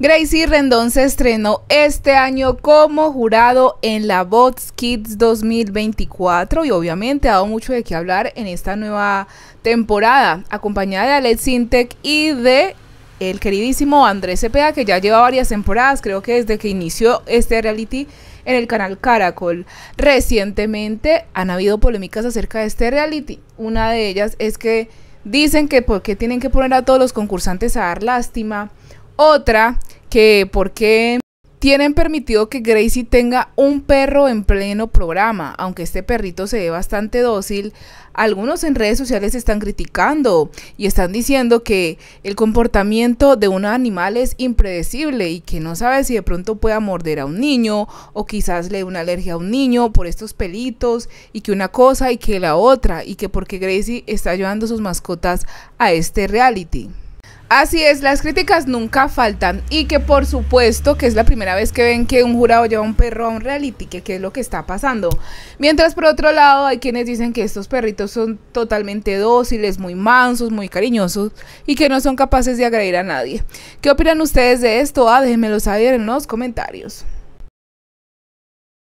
Gracie Rendón se estrenó este año como jurado en la Vox Kids 2024 y obviamente ha dado mucho de qué hablar en esta nueva temporada, acompañada de Alex Sintec y de el queridísimo Andrés Cepeda, que ya lleva varias temporadas, creo que desde que inició este reality en el canal Caracol. Recientemente han habido polémicas acerca de este reality. Una de ellas es que dicen que porque pues, tienen que poner a todos los concursantes a dar lástima. Otra que por qué tienen permitido que Gracie tenga un perro en pleno programa, aunque este perrito se ve bastante dócil. Algunos en redes sociales están criticando y están diciendo que el comportamiento de un animal es impredecible y que no sabe si de pronto pueda morder a un niño o quizás le dé una alergia a un niño por estos pelitos y que una cosa y que la otra y que porque Gracie está llevando sus mascotas a este reality. Así es, las críticas nunca faltan y que por supuesto que es la primera vez que ven que un jurado lleva un perro a un reality, que qué es lo que está pasando. Mientras por otro lado hay quienes dicen que estos perritos son totalmente dóciles, muy mansos, muy cariñosos y que no son capaces de agredir a nadie. ¿Qué opinan ustedes de esto? Ah, déjenmelo saber en los comentarios.